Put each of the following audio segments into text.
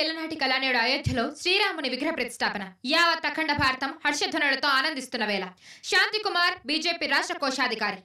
ఏళ్లనాటి కళానేడు అయోధ్యలో శ్రీరాముని విగ్రహ ప్రతిష్టాపన యావత్ అఖండ భారతం హర్షధ్వనులతో ఆనందిస్తున్న వేళ శాంతికుమార్ బీజేపీ రాష్ట్ర కోశాధికారి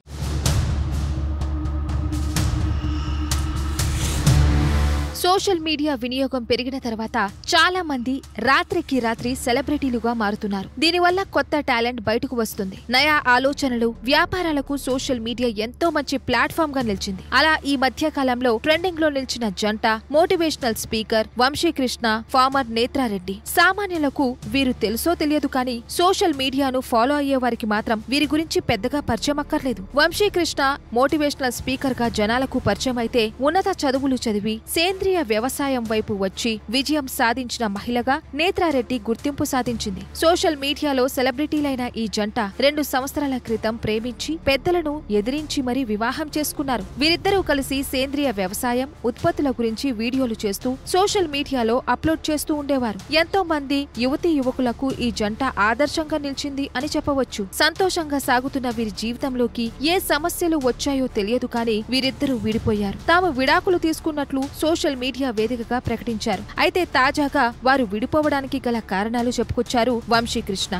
సోషల్ మీడియా వినియోగం పెరిగిన తర్వాత చాలా మంది రాత్రికి రాత్రి సెలబ్రిటీలుగా మారుతున్నారు దీనివల్ల కొత్త టాలెంట్ బయటకు వస్తుంది నయా ఆలోచనలు వ్యాపారాలకు సోషల్ మీడియా ఎంతో మంచి ప్లాట్ఫామ్ గా నిలిచింది అలా ఈ మధ్య కాలంలో ట్రెండింగ్ లో నిలిచిన జంట motivational speaker Vamsi Krishna former Netra Reddy సామాన్యులకు వీరు తెలుసో తెలియదు కానీ సోషల్ మీడియాను ఫాలో అయ్యే వారికి మాత్రం వీరి గురించి పెద్దగా పరిచయం అక్కర్లేదు వంశీకృష్ణ మోటివేషనల్ స్పీకర్ గా జనాలకు పరిచయం అయితే ఉన్నత చదువులు చదివి సేంద్రియ వ్యవసాయం వైపు వచ్చి విజయం సాధించిన మహిళగా నేత్రారెడ్డి గుర్తింపు సాధించింది సోషల్ మీడియాలో సెలబ్రిటీలైన ఈ జంట రెండు సంవత్సరాల క్రితం ప్రేమించి పెద్దలను ఎదిరించి మరీ వివాహం చేసుకున్నారు వీరిద్దరూ కలిసి సేంద్రియ వ్యవసాయం ఉత్పత్తుల గురించి వీడియోలు చేస్తూ సోషల్ మీడియాలో అప్లోడ్ చేస్తూ ఉండేవారు ఎంతో మంది యువతి యువకులకు ఈ జంట ఆదర్శంగా నిలిచింది అని చెప్పవచ్చు సంతోషంగా సాగుతున్న వీరి జీవితంలోకి ఏ సమస్యలు వచ్చాయో తెలియదు కానీ వీరిద్దరూ విడిపోయారు తాము విడాకులు తీసుకున్నట్లు సోషల్ మీడియా మీడియా వేదికగా ప్రకటించారు అయితే తాజాగా వారు విడిపోవడానికి గల కారణాలు చెప్పుకొచ్చారు వంశీకృష్ణ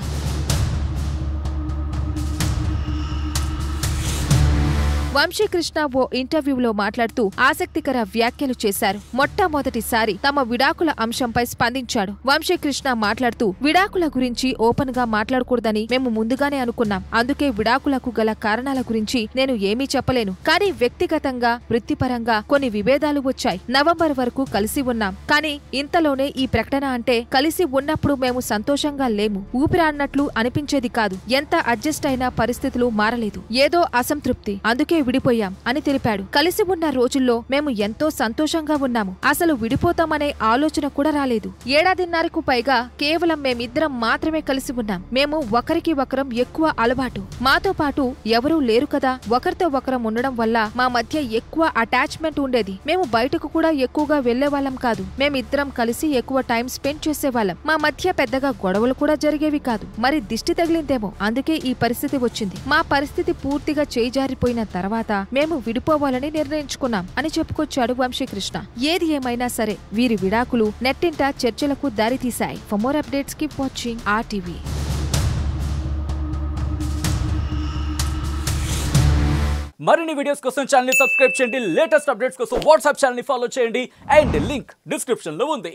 వంశీకృష్ణ ఓ ఇంటర్వ్యూలో మాట్లాడుతూ ఆసక్తికర వ్యాఖ్యలు చేశారు మొట్టమొదటిసారి తమ విడాకుల అంశంపై స్పందించాడు వంశీకృష్ణ మాట్లాడుతూ విడాకుల గురించి ఓపెన్ గా మాట్లాడకూడదని మేము ముందుగానే అనుకున్నాం అందుకే విడాకులకు గల కారణాల గురించి నేను ఏమీ చెప్పలేను కానీ వ్యక్తిగతంగా వృత్తిపరంగా కొన్ని విభేదాలు వచ్చాయి నవంబర్ వరకు కలిసి ఉన్నాం కానీ ఇంతలోనే ఈ ప్రకటన అంటే కలిసి ఉన్నప్పుడు మేము సంతోషంగా లేము ఊపిరాన్నట్లు అనిపించేది కాదు ఎంత అడ్జస్ట్ అయినా పరిస్థితులు మారలేదు ఏదో అసంతృప్తి అందుకే విడిపోయాం అని తెలిపాడు కలిసి ఉన్న రోజుల్లో మేము ఎంతో సంతోషంగా ఉన్నాము అసలు విడిపోతామనే ఆలోచన కూడా రాలేదు ఏడాదిన్నరకు పైగా కేవలం మేమిద్దరం మాత్రమే కలిసి ఉన్నాం మేము ఒకరికి ఒకరం ఎక్కువ అలవాటు మాతో పాటు ఎవరూ లేరు కదా ఒకరితో ఒకరం ఉండడం వల్ల మా మధ్య ఎక్కువ అటాచ్మెంట్ ఉండేది మేము బయటకు కూడా ఎక్కువగా వెళ్లేవాళ్ళం కాదు మేమిద్దరం కలిసి ఎక్కువ టైం స్పెండ్ చేసేవాళ్ళం మా మధ్య పెద్దగా గొడవలు కూడా జరిగేవి కాదు మరి దిష్టి తగిలిందేమో అందుకే ఈ పరిస్థితి వచ్చింది మా పరిస్థితి పూర్తిగా చేజారిపోయిన తర్వాత తర్వాత మేము విడిపోవాలని నిర్ణయించుకున్నాం అని చెప్పుకొచ్చాడు వంశీకృష్ణ ఏది ఏమైనా సరే వీరి విడాకులు నెట్టింట చర్చలకు దారితీశాయి ఫర్ మోర్ అప్డేట్స్ కి వాచింగ్ ఆర్టీవీ మరిన్ని వీడియోస్ కోసం ఛానల్ సబ్స్క్రైబ్ చేయండి లేటెస్ట్ అప్డేట్స్ కోసం వాట్సాప్ ఛానల్ ఫాలో చేయండి అండ్ లింక్ డిస్క్రిప్షన్ లో ఉంది